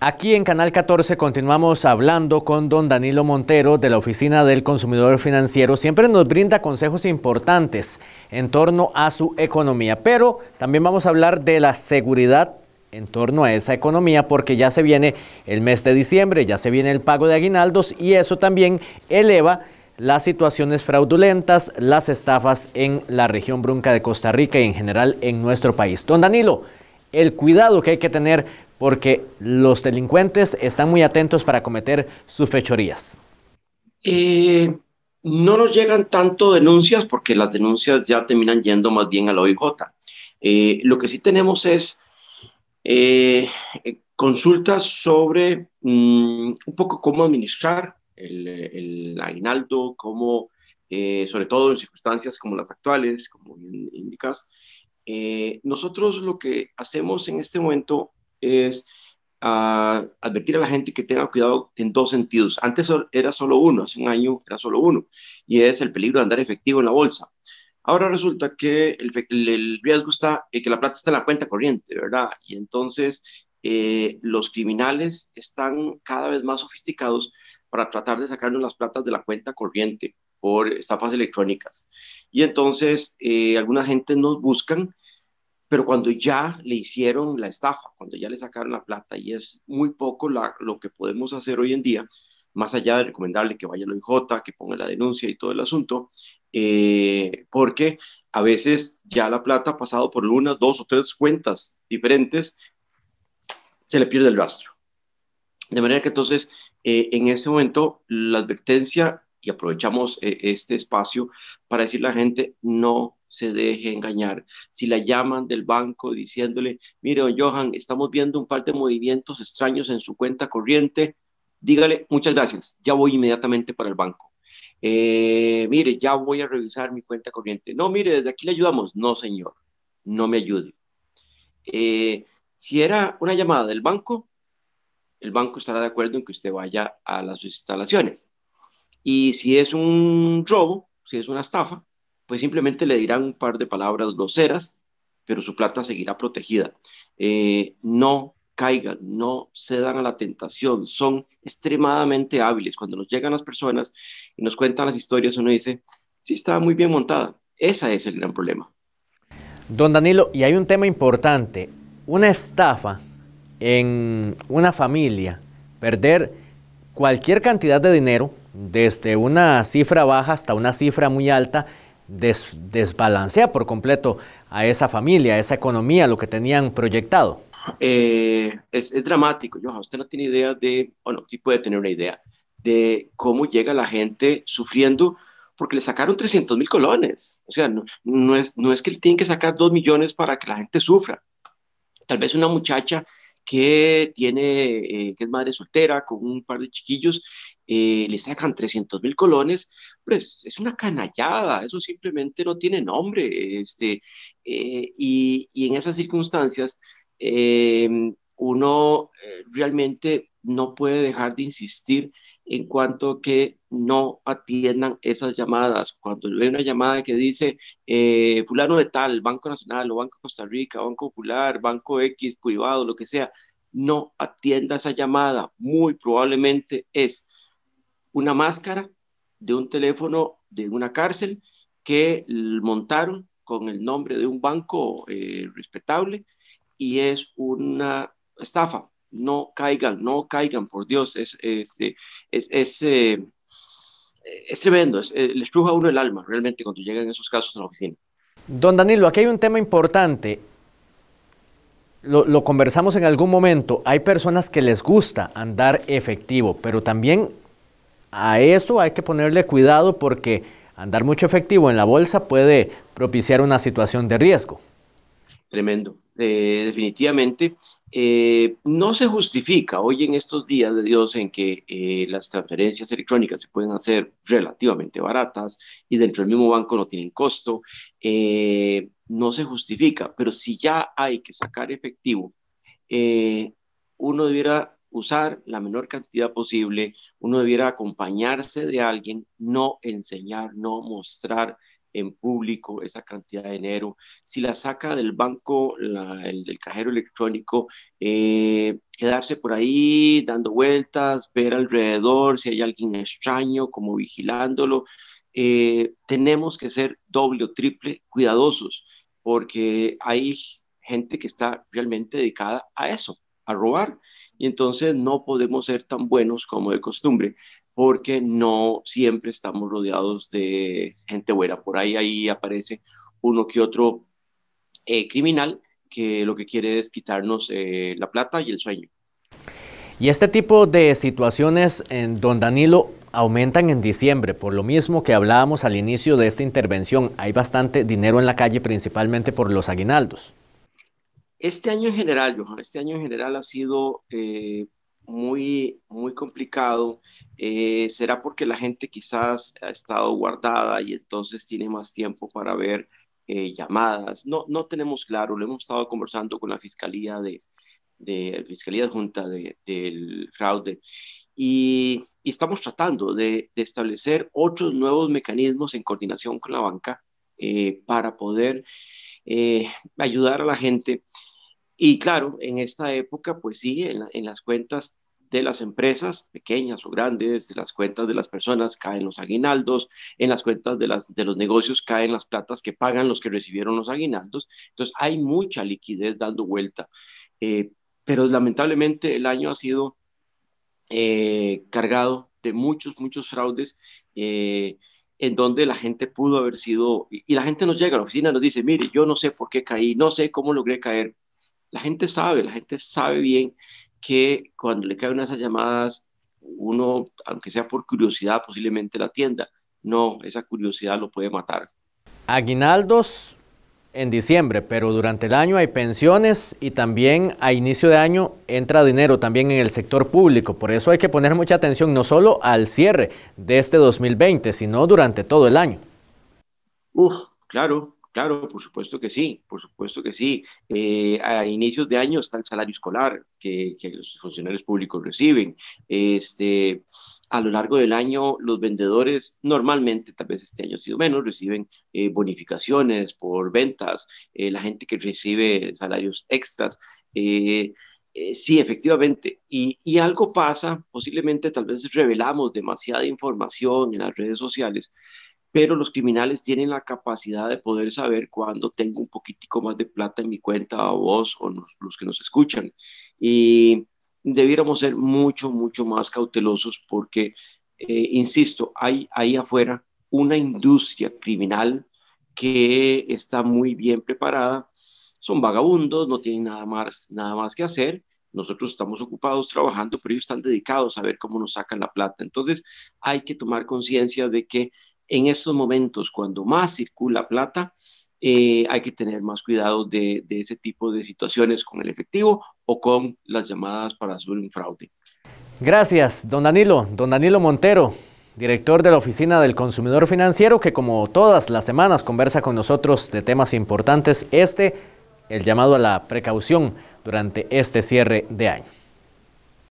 Aquí en Canal 14 continuamos hablando con don Danilo Montero de la Oficina del Consumidor Financiero. Siempre nos brinda consejos importantes en torno a su economía, pero también vamos a hablar de la seguridad en torno a esa economía porque ya se viene el mes de diciembre, ya se viene el pago de aguinaldos y eso también eleva las situaciones fraudulentas, las estafas en la región brunca de Costa Rica y en general en nuestro país. Don Danilo, el cuidado que hay que tener porque los delincuentes están muy atentos para cometer sus fechorías? Eh, no nos llegan tanto denuncias porque las denuncias ya terminan yendo más bien la OIJ. Eh, lo que sí tenemos es eh, consultas sobre mm, un poco cómo administrar el, aguinaldo, sobre todo en circunstancias como las actuales, como bien indicas. nosotros lo que hacemos en este momento es advertir a la gente que tenga cuidado en dos sentidos. Antes era solo uno, hace un año era solo uno, y es el peligro de andar efectivo en la bolsa. Ahora resulta que el, el riesgo está, que la plata está en la cuenta corriente, ¿verdad? Y entonces eh, los criminales están cada vez más sofisticados para tratar de sacarnos las platas de la cuenta corriente por estafas electrónicas. Y entonces eh, algunas gentes nos buscan pero cuando ya le hicieron la estafa, cuando ya le sacaron la plata, y es muy poco lo que podemos hacer hoy en día, más allá de recomendarle que vaya al OIJ, que ponga la denuncia y todo el asunto, eh, porque a veces ya la plata ha pasado por unas, dos o tres cuentas diferentes, se le pierde el rastro. De manera que entonces, eh, en ese momento, la advertencia y aprovechamos eh, este espacio para decirle a la gente, no se deje engañar. Si la llaman del banco diciéndole, mire, don Johan, estamos viendo un par de movimientos extraños en su cuenta corriente, dígale, muchas gracias, ya voy inmediatamente para el banco. Eh, mire, ya voy a revisar mi cuenta corriente. No, mire, desde aquí le ayudamos. No, señor, no me ayude. Eh, si era una llamada del banco, el banco estará de acuerdo en que usted vaya a las sus instalaciones. Y si es un robo, si es una estafa, pues simplemente le dirán un par de palabras groseras, pero su plata seguirá protegida. Eh, no caigan, no cedan a la tentación, son extremadamente hábiles. Cuando nos llegan las personas y nos cuentan las historias, uno dice, sí, estaba muy bien montada. Ese es el gran problema. Don Danilo, y hay un tema importante, una estafa en una familia, perder cualquier cantidad de dinero desde una cifra baja hasta una cifra muy alta, desbalancea por completo a esa familia, a esa economía, lo que tenían proyectado? Eh, es, dramático, Johan. Usted no tiene idea de, o no, puede tener una idea de cómo llega la gente sufriendo porque le sacaron 300 mil colones. O sea, no, es, no es que tienen que sacar 2 millones para que la gente sufra. Tal vez una muchacha que tiene, eh, que es madre soltera, con un par de chiquillos, eh, le sacan 300 mil colones, pues es una canallada, eso simplemente no tiene nombre. Este, eh, y, en esas circunstancias, em, uno eh, realmente no puede dejar de insistir en cuanto que no atiendan esas llamadas. Cuando ve una llamada que dice fulano de tal, Banco Nacional o Banco Costa Rica, Banco Popular, Banco X, privado, lo que sea, no atienda esa llamada. Muy probablemente es una máscara de un teléfono de una cárcel que montaron con el nombre de un banco eh, respetable y es una estafa. No caigan, no caigan, por Dios, es, este es, es, es, eh, tremendo, les eh, truja a uno el alma realmente cuando llegan esos casos a la oficina. Don Danilo, aquí hay un tema importante. Lo, lo, conversamos en algún momento, hay personas que les gusta andar efectivo, pero también a eso hay que ponerle cuidado porque andar mucho efectivo en la bolsa puede propiciar una situación de riesgo. Tremendo, eh, definitivamente. Eh, no se justifica hoy en estos días de Dios en que eh, las transferencias electrónicas se pueden hacer relativamente baratas y dentro del mismo banco no tienen costo. no se justifica, pero si ya hay que sacar efectivo, uno debiera usar la menor cantidad posible, uno debiera acompañarse de alguien, no enseñar, no mostrar en público esa cantidad de dinero. Si la saca del banco, el del cajero electrónico, eh, quedarse por ahí dando vueltas, ver alrededor si hay alguien extraño, como vigilándolo. Eh, tenemos que ser doble o triple cuidadosos porque hay gente que está realmente dedicada a eso a robar y entonces no podemos ser tan buenos como de costumbre porque no siempre estamos rodeados de gente buena. Por ahí, ahí aparece uno que otro eh, criminal que lo que quiere es quitarnos eh, la plata y el sueño. Y este tipo de situaciones, en don Danilo, aumentan en diciembre, por lo mismo que hablábamos al inicio de esta intervención. Hay bastante dinero en la calle, principalmente por los aguinaldos. Este año en general, Johan, este año en general ha sido eh, muy, muy complicado. Eh, será porque la gente quizás ha estado guardada y entonces tiene más tiempo para ver eh, llamadas. No, no tenemos claro, lo hemos estado conversando con la Fiscalía de, de Fiscalía junta del Fraude y, estamos tratando de, establecer otros nuevos mecanismos en coordinación con la banca eh, para poder eh, ayudar a la gente. Y claro, en esta época, pues sí, en, las cuentas de las empresas pequeñas o grandes, de las cuentas de las personas caen los aguinaldos, en las cuentas de, las, de los negocios caen las platas que pagan los que recibieron los aguinaldos. Entonces hay mucha liquidez dando vuelta. Eh, pero lamentablemente el año ha sido cargado de muchos, muchos fraudes en donde la gente pudo haber sido, y la gente nos llega a la oficina y nos dice, mire, yo no sé por qué caí, no sé cómo logré caer. La gente sabe, la gente sabe bien que cuando le caen esas llamadas, uno, aunque sea por curiosidad, posiblemente la tienda. No, esa curiosidad lo puede matar. Aguinaldos en diciembre, pero durante el año hay pensiones y también a inicio de año entra dinero también en el sector público. Por eso hay que poner mucha atención no solo al cierre de este 2020, sino durante todo el año. Uf, claro, Claro, por supuesto que sí, por supuesto que sí. Eh, a inicios de año está el salario escolar que, los funcionarios públicos reciben. Este, a lo largo del año, los vendedores normalmente, tal vez este año ha sido menos, reciben eh, bonificaciones por ventas, eh, la gente que recibe salarios extras. sí, efectivamente. Y, y algo pasa, posiblemente tal vez revelamos demasiada información en las redes sociales pero los criminales tienen la capacidad de poder saber cuándo tengo un poquitico más de plata en mi cuenta o vos o los que nos escuchan. Y debiéramos ser mucho, mucho más cautelosos porque, eh, insisto, hay ahí afuera una industria criminal que está muy bien preparada. Son vagabundos, no tienen nada más, nada más que hacer. Nosotros estamos ocupados trabajando, pero ellos están dedicados a ver cómo nos sacan la plata. Entonces, hay que tomar conciencia de que en estos momentos, cuando más circula plata, eh, hay que tener más cuidado de, ese tipo de situaciones con el efectivo o con las llamadas para hacer un fraude. Gracias, don Danilo. Don Danilo Montero, director de la Oficina del Consumidor Financiero, que como todas las semanas conversa con nosotros de temas importantes, este, el llamado a la precaución durante este cierre de año.